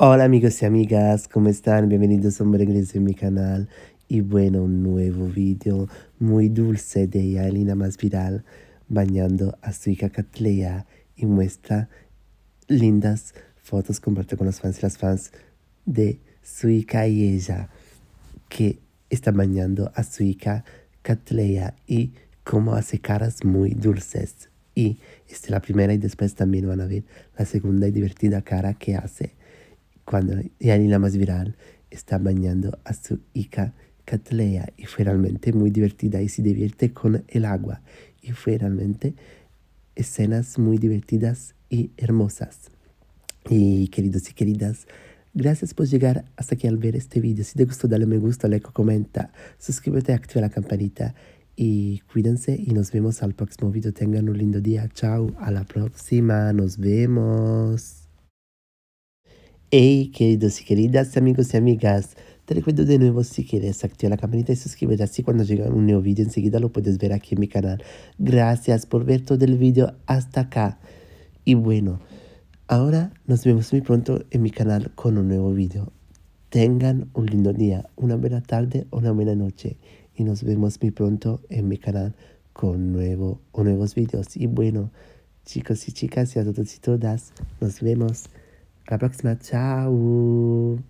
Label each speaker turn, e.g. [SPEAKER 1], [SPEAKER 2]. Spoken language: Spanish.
[SPEAKER 1] Hola amigos y amigas, ¿cómo están? Bienvenidos a un regreso en mi canal y bueno, un nuevo video muy dulce de Yaelina más viral bañando a su hija Catlea y muestra lindas fotos comparto con los fans y las fans de Suika y ella que está bañando a su hija Catlea y cómo hace caras muy dulces y esta es la primera y después también van a ver la segunda y divertida cara que hace cuando más Viral está bañando a su hija Catlea y fue realmente muy divertida y se divierte con el agua y fue realmente escenas muy divertidas y hermosas. Y queridos y queridas, gracias por llegar hasta aquí al ver este video. Si te gustó, dale me gusta, like comenta, suscríbete, activa la campanita y cuídense y nos vemos al próximo video Tengan un lindo día. Chao, a la próxima. Nos vemos. Hey queridos y queridas, amigos y amigas, te recuerdo de nuevo si quieres activar la campanita y suscribirte, así cuando llega un nuevo vídeo enseguida lo puedes ver aquí en mi canal. Gracias por ver todo el video hasta acá. Y bueno, ahora nos vemos muy pronto en mi canal con un nuevo video, Tengan un lindo día, una buena tarde, una buena noche y nos vemos muy pronto en mi canal con nuevo, o nuevos videos, Y bueno, chicos y chicas y a todos y todas, nos vemos. la próxima. Chao.